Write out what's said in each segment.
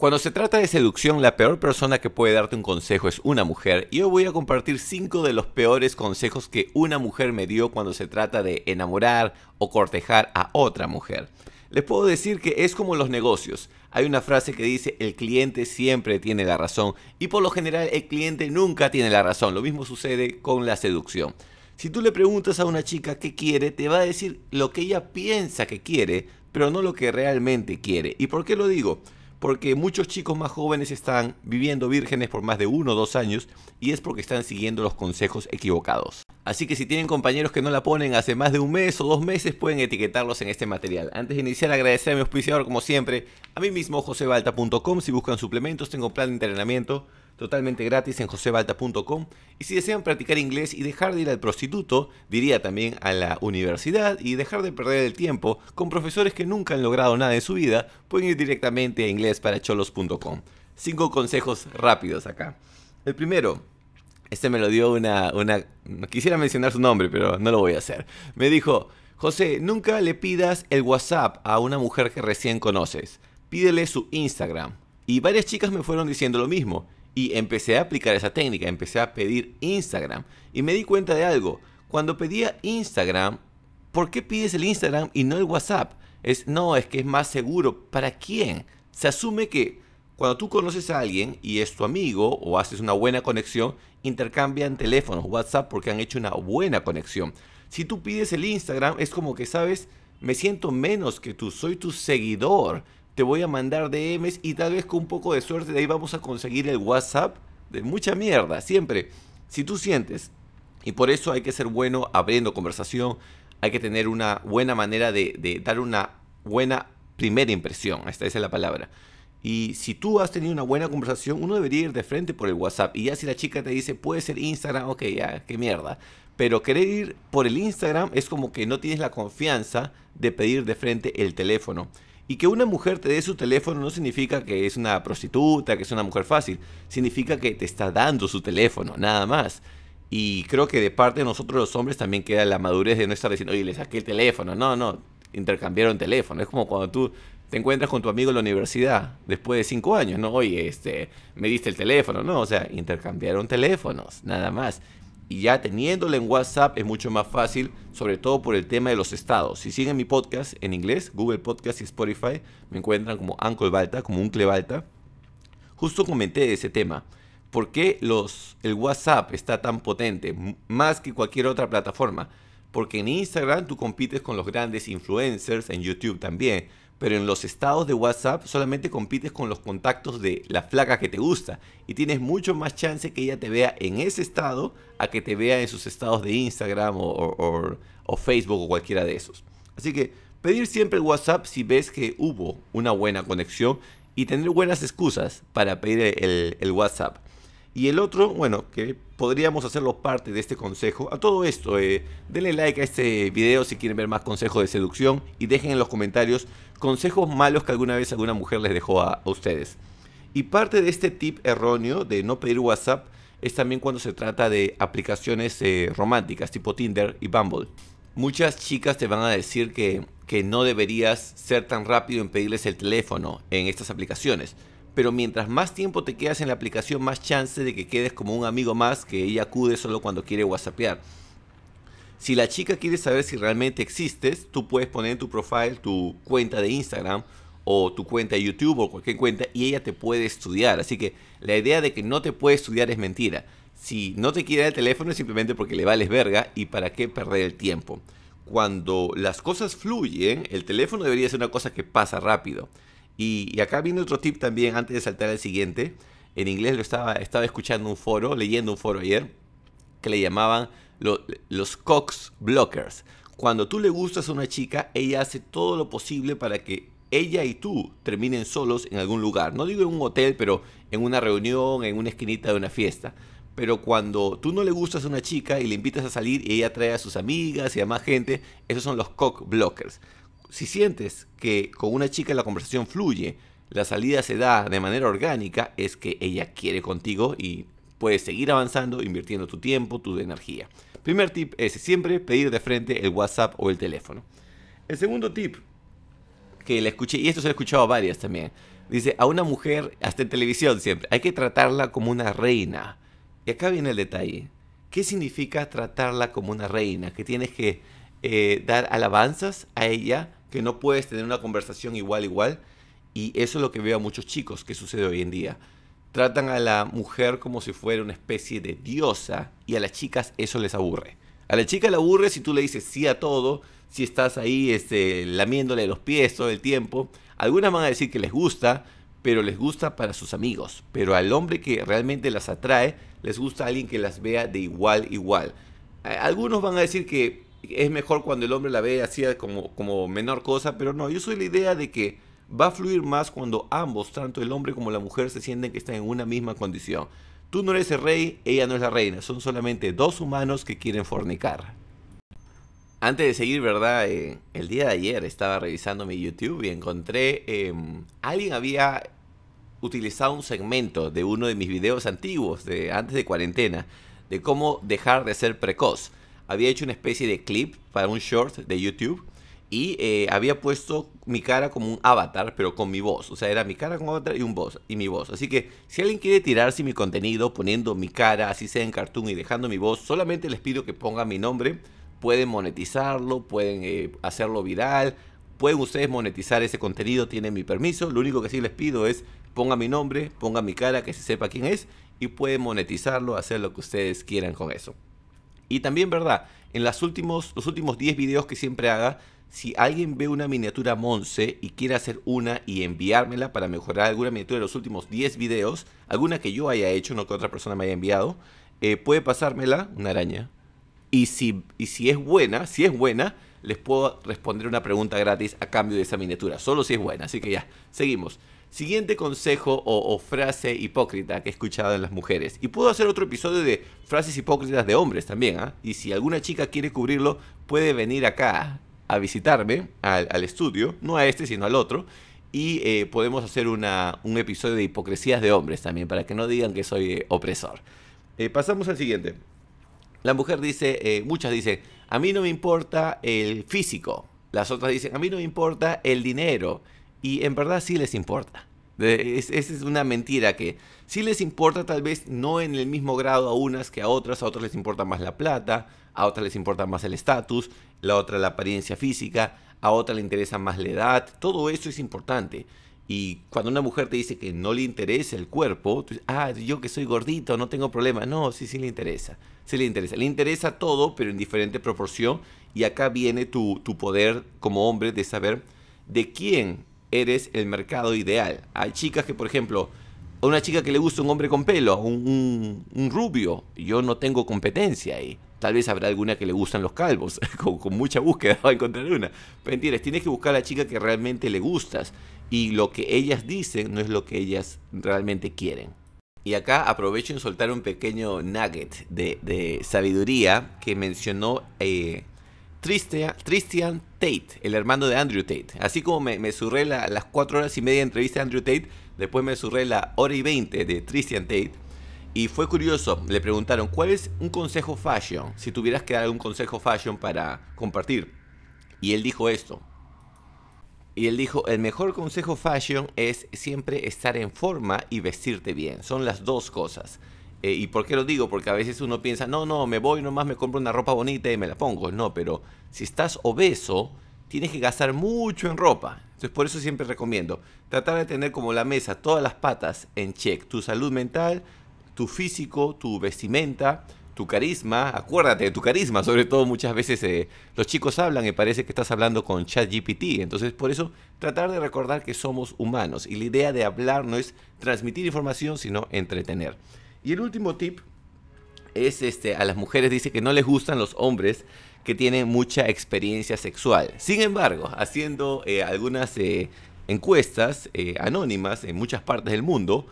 Cuando se trata de seducción, la peor persona que puede darte un consejo es una mujer y hoy voy a compartir 5 de los peores consejos que una mujer me dio cuando se trata de enamorar o cortejar a otra mujer. Les puedo decir que es como los negocios. Hay una frase que dice el cliente siempre tiene la razón y por lo general el cliente nunca tiene la razón. Lo mismo sucede con la seducción. Si tú le preguntas a una chica qué quiere, te va a decir lo que ella piensa que quiere, pero no lo que realmente quiere. ¿Y por qué lo digo? porque muchos chicos más jóvenes están viviendo vírgenes por más de uno o dos años y es porque están siguiendo los consejos equivocados. Así que si tienen compañeros que no la ponen hace más de un mes o dos meses, pueden etiquetarlos en este material. Antes de iniciar, agradecer a mi auspiciador, como siempre, a mí mismo, josebalta.com. Si buscan suplementos, tengo plan de entrenamiento totalmente gratis en josebalta.com. Y si desean practicar inglés y dejar de ir al prostituto, diría también a la universidad y dejar de perder el tiempo con profesores que nunca han logrado nada en su vida, pueden ir directamente a inglésparacholos.com. Cinco consejos rápidos acá. El primero, este me lo dio una, Quisiera mencionar su nombre, pero no lo voy a hacer. Me dijo, José, nunca le pidas el WhatsApp a una mujer que recién conoces. Pídele su Instagram. Y varias chicas me fueron diciendo lo mismo. Y empecé a aplicar esa técnica, empecé a pedir Instagram. Y me di cuenta de algo. Cuando pedía Instagram, ¿por qué pides el Instagram y no el WhatsApp? Es, no, es que es más seguro. ¿Para quién? Se asume que cuando tú conoces a alguien y es tu amigo o haces una buena conexión, intercambian teléfonos, WhatsApp porque han hecho una buena conexión. Si tú pides el Instagram, es como que sabes, me siento menos que tú, soy tu seguidor, te voy a mandar DMs y tal vez con un poco de suerte de ahí vamos a conseguir el WhatsApp de mucha mierda, siempre. Si tú sientes, y por eso hay que ser bueno abriendo conversación, hay que tener una buena manera de, dar una buena primera impresión, esta esa es la palabra. Y si tú has tenido una buena conversación, uno debería ir de frente por el WhatsApp. Y ya si la chica te dice, puede ser Instagram, ok, ya, qué mierda. Pero querer ir por el Instagram es como que no tienes la confianza de pedir de frente el teléfono. Y que una mujer te dé su teléfono no significa que es una prostituta, que es una mujer fácil. Significa que te está dando su teléfono, nada más. Y creo que de parte de nosotros los hombres también queda la madurez de no estar diciendo, oye, le saqué el teléfono. No, no, intercambiaron teléfono. Es como cuando tú te encuentras con tu amigo en la universidad después de cinco años, ¿no? Oye, este, me diste el teléfono, ¿no? O sea, intercambiaron teléfonos, nada más. Y ya teniéndolo en WhatsApp es mucho más fácil, sobre todo por el tema de los estados. Si siguen mi podcast en inglés, Google Podcast y Spotify, me encuentran como Uncle Balta, como un Balta. Justo comenté ese tema. ¿Por qué los, el WhatsApp está tan potente? Más que cualquier otra plataforma. Porque en Instagram tú compites con los grandes influencers, en YouTube también pero en los estados de WhatsApp solamente compites con los contactos de la flaca que te gusta y tienes mucho más chance que ella te vea en ese estado a que te vea en sus estados de Instagram o, Facebook o cualquiera de esos. Así que pedir siempre el WhatsApp si ves que hubo una buena conexión y tener buenas excusas para pedir el WhatsApp. Y el otro, bueno, que podríamos hacerlo parte de este consejo. A todo esto, eh, denle like a este video si quieren ver más consejos de seducción y dejen en los comentarios consejos malos que alguna vez alguna mujer les dejó a, ustedes. Y parte de este tip erróneo de no pedir WhatsApp es también cuando se trata de aplicaciones eh, románticas tipo Tinder y Bumble. Muchas chicas te van a decir que no deberías ser tan rápido en pedirles el teléfono en estas aplicaciones pero mientras más tiempo te quedas en la aplicación, más chance de que quedes como un amigo más que ella acude solo cuando quiere whatsappear. Si la chica quiere saber si realmente existes, tú puedes poner en tu profile tu cuenta de Instagram o tu cuenta de YouTube o cualquier cuenta y ella te puede estudiar. Así que la idea de que no te puede estudiar es mentira. Si no te quiere el teléfono es simplemente porque le vales verga y para qué perder el tiempo. Cuando las cosas fluyen, el teléfono debería ser una cosa que pasa rápido. Y, acá viene otro tip también antes de saltar al siguiente. En inglés lo estaba, estaba escuchando un foro, leyendo un foro ayer, que le llamaban los Cox Blockers. Cuando tú le gustas a una chica, ella hace todo lo posible para que ella y tú terminen solos en algún lugar. No digo en un hotel, pero en una reunión, en una esquinita de una fiesta. Pero cuando tú no le gustas a una chica y le invitas a salir y ella trae a sus amigas y a más gente, esos son los cock blockers si sientes que con una chica la conversación fluye, la salida se da de manera orgánica, es que ella quiere contigo y puedes seguir avanzando invirtiendo tu tiempo, tu energía. Primer tip es siempre pedir de frente el WhatsApp o el teléfono. El segundo tip que le escuché, y esto se lo he escuchado a varias también, dice, a una mujer, hasta en televisión siempre, hay que tratarla como una reina. Y acá viene el detalle. ¿Qué significa tratarla como una reina? Que tienes que eh, dar alabanzas a ella, que no puedes tener una conversación igual, igual. Y eso es lo que veo a muchos chicos que sucede hoy en día. Tratan a la mujer como si fuera una especie de diosa y a las chicas eso les aburre. A la chica le aburre si tú le dices sí a todo, si estás ahí este, lamiéndole los pies todo el tiempo. Algunas van a decir que les gusta, pero les gusta para sus amigos. Pero al hombre que realmente las atrae, les gusta alguien que las vea de igual, igual. Algunos van a decir que es mejor cuando el hombre la ve así como, menor cosa, pero no, yo soy la idea de que va a fluir más cuando ambos, tanto el hombre como la mujer, se sienten que están en una misma condición. Tú no eres el rey, ella no es la reina, son solamente dos humanos que quieren fornicar. Antes de seguir, ¿verdad? Eh, el día de ayer estaba revisando mi YouTube y encontré... Em, alguien había utilizado un segmento de uno de mis videos antiguos, de antes de cuarentena, de cómo dejar de ser precoz había hecho una especie de clip para un short de YouTube y eh, había puesto mi cara como un avatar, pero con mi voz. O sea, era mi cara con avatar y un voz y mi voz. Así que si alguien quiere tirarse mi contenido poniendo mi cara, así sea en cartoon y dejando mi voz, solamente les pido que pongan mi nombre. Pueden monetizarlo, pueden eh, hacerlo viral, pueden ustedes monetizar ese contenido, tienen mi permiso. Lo único que sí les pido es pongan mi nombre, pongan mi cara, que se sepa quién es y pueden monetizarlo, hacer lo que ustedes quieran con eso. Y también, verdad, en las últimos, los últimos 10 videos que siempre haga, si alguien ve una miniatura Monse y quiere hacer una y enviármela para mejorar alguna miniatura de los últimos 10 videos, alguna que yo haya hecho, no que otra persona me haya enviado, eh, puede pasármela, una araña. Y si, y si es buena, si es buena, les puedo responder una pregunta gratis a cambio de esa miniatura, solo si es buena. Así que ya, seguimos. Siguiente consejo o, frase hipócrita que he escuchado en las mujeres. Y puedo hacer otro episodio de frases hipócritas de hombres también. ¿ah? Y si alguna chica quiere cubrirlo, puede venir acá a visitarme al, estudio, no a este, sino al otro. Y eh, podemos hacer un episodio de hipocresías de hombres también, para que no digan que soy eh, opresor. Eh, pasamos al siguiente. La mujer dice, eh, muchas dicen, a mí no me importa el físico. Las otras dicen, a mí no me importa el dinero. Y en verdad sí les importa. Esa es una mentira que sí les importa tal vez no en el mismo grado a unas que a otras. A otras les importa más la plata, a otras les importa más el estatus, la otra la apariencia física, a otra le interesa más la edad. Todo eso es importante. Y cuando una mujer te dice que no le interesa el cuerpo, tú dices, ah, yo que soy gordito, no tengo problema. No, sí, sí le interesa. Sí le interesa. Le interesa todo, pero en diferente proporción. Y acá viene tu, tu poder como hombre de saber de quién eres el mercado ideal. Hay chicas que, por ejemplo, a una chica que le gusta un hombre con pelo, un, rubio. Yo no tengo competencia ahí. Tal vez habrá alguna que le gustan los calvos. Con, mucha búsqueda va a encontrar una. mentiras tienes que buscar a la chica que realmente le gustas. Y lo que ellas dicen no es lo que ellas realmente quieren. Y acá aprovecho en soltar un pequeño nugget de, sabiduría que mencionó eh, Tristian Tate, el hermano de Andrew Tate. Así como me, surré las cuatro horas y media de entrevista de Andrew Tate, Después me surré la hora y veinte de Tristian Tate. Y fue curioso, le preguntaron, ¿cuál es un consejo fashion? Si tuvieras que dar un consejo fashion para compartir. Y él dijo esto. Y él dijo, el mejor consejo fashion es siempre estar en forma y vestirte bien. Son las dos cosas. Eh, ¿Y por qué lo digo? Porque a veces uno piensa, no, no, me voy nomás, me compro una ropa bonita y me la pongo. No, pero si estás obeso, tienes que gastar mucho en ropa. Entonces por eso siempre recomiendo tratar de tener como la mesa todas las patas en check. Tu salud mental, tu físico, tu vestimenta, tu carisma, acuérdate de tu carisma, sobre todo muchas veces eh, los chicos hablan y parece que estás hablando con ChatGPT, entonces por eso tratar de recordar que somos humanos y la idea de hablar no es transmitir información, sino entretener. Y el último tip es este a las mujeres dice que no les gustan los hombres que tiene mucha experiencia sexual. Sin embargo, haciendo eh, algunas eh, encuestas eh, anónimas en muchas partes del mundo,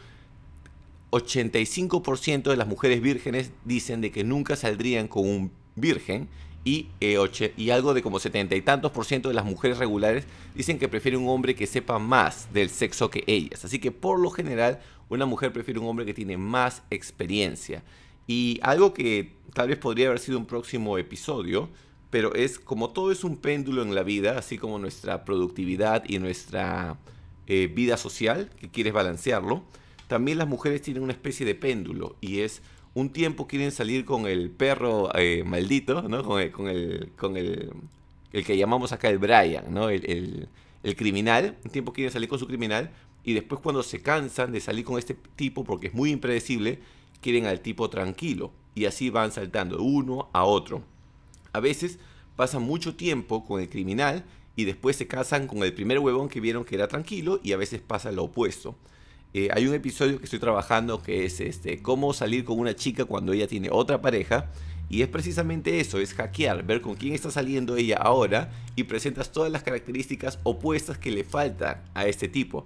85% de las mujeres vírgenes dicen de que nunca saldrían con un virgen y, y algo de como setenta y tantos por ciento de las mujeres regulares dicen que prefieren un hombre que sepa más del sexo que ellas. Así que por lo general una mujer prefiere un hombre que tiene más experiencia. Y algo que tal vez podría haber sido un próximo episodio, pero es como todo es un péndulo en la vida, así como nuestra productividad y nuestra eh, vida social, que quieres balancearlo, también las mujeres tienen una especie de péndulo y es un tiempo quieren salir con el perro eh, maldito, ¿no? Con, el, con, el, el, que llamamos acá el Brian, ¿no? El, el criminal, un tiempo quieren salir con su criminal y después cuando se cansan de salir con este tipo porque es muy impredecible, quieren al tipo tranquilo y así van saltando de uno a otro. A veces pasan mucho tiempo con el criminal y después se casan con el primer huevón que vieron que era tranquilo y a veces pasa lo opuesto. Eh, hay un episodio que estoy trabajando que es este, cómo salir con una chica cuando ella tiene otra pareja y es precisamente eso, es hackear, ver con quién está saliendo ella ahora y presentas todas las características opuestas que le faltan a este tipo.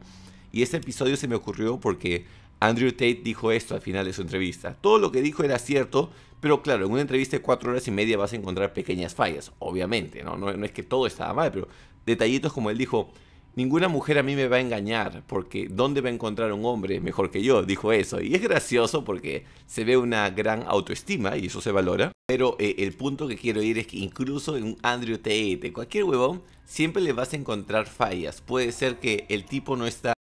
Y este episodio se me ocurrió porque Andrew Tate dijo esto al final de su entrevista. Todo lo que dijo era cierto, pero claro, en una entrevista de cuatro horas y media vas a encontrar pequeñas fallas, obviamente, ¿no? No, es que todo estaba mal, pero detallitos como él dijo, ninguna mujer a mí me va a engañar, porque ¿dónde va a encontrar un hombre mejor que yo? Dijo eso. Y es gracioso porque se ve una gran autoestima y eso se valora. Pero eh, el punto que quiero ir es que incluso en un Andrew Tate, cualquier huevón, siempre le vas a encontrar fallas. Puede ser que el tipo no está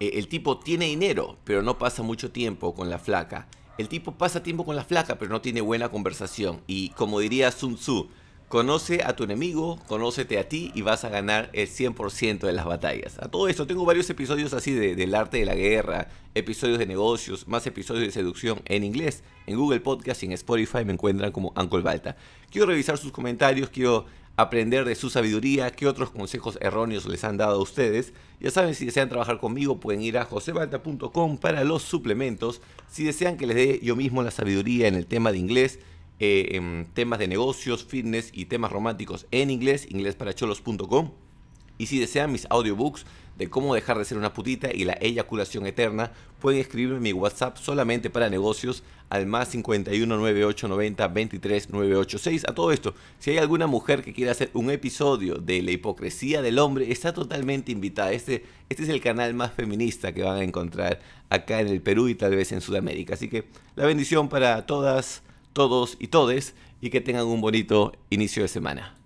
eh, el tipo tiene dinero, pero no pasa mucho tiempo con la flaca. El tipo pasa tiempo con la flaca, pero no tiene buena conversación. Y como diría Sun Tzu, conoce a tu enemigo, conócete a ti y vas a ganar el 100% de las batallas. A todo eso tengo varios episodios así del arte de la guerra, episodios de negocios, más episodios de seducción en inglés. En Google Podcast y en Spotify me encuentran como Uncle Balta. Quiero revisar sus comentarios, quiero aprender de su sabiduría, qué otros consejos erróneos les han dado a ustedes. Ya saben, si desean trabajar conmigo pueden ir a josebalta.com para los suplementos. Si desean que les dé yo mismo la sabiduría en el tema de inglés, eh, en temas de negocios, fitness y temas románticos en inglés, inglesparacholos.com. Y si desean mis audiobooks de cómo dejar de ser una putita y la eyaculación eterna, pueden escribirme en mi WhatsApp solamente para negocios al más 51 A todo esto, si hay alguna mujer que quiera hacer un episodio de la hipocresía del hombre, está totalmente invitada. Este, este es el canal más feminista que van a encontrar acá en el Perú y tal vez en Sudamérica. Así que la bendición para todas, todos y todes y que tengan un bonito inicio de semana.